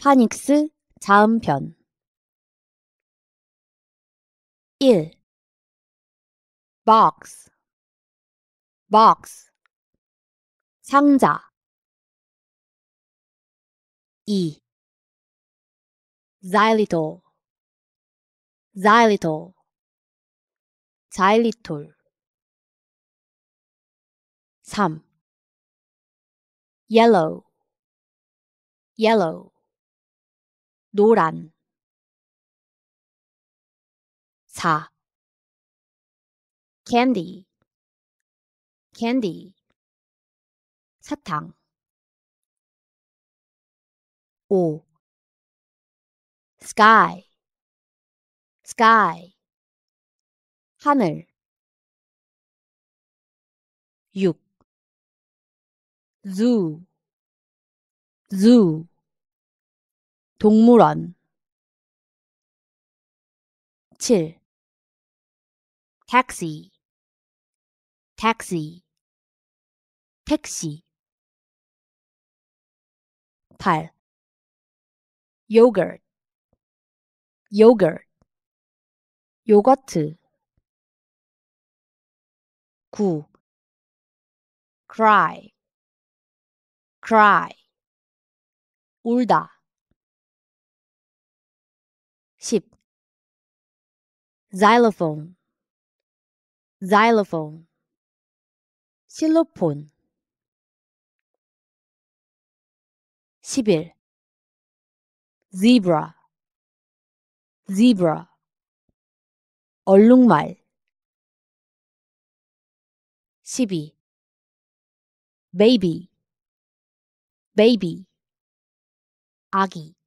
파닉스 자음편 1. box box 상자 2. xylitol xylitol 자일리톨 3. yellow yellow 노란 4 candy candy 사탕 5 sky sky 하늘 6 zoo zoo 동물원 7 taxi taxi 택시 8 yogurt yogurt 요거트 9 cry cry 울다 10 xylophone xylophone 실로폰 11 zebra zebra 얼룩말 12 baby baby 아기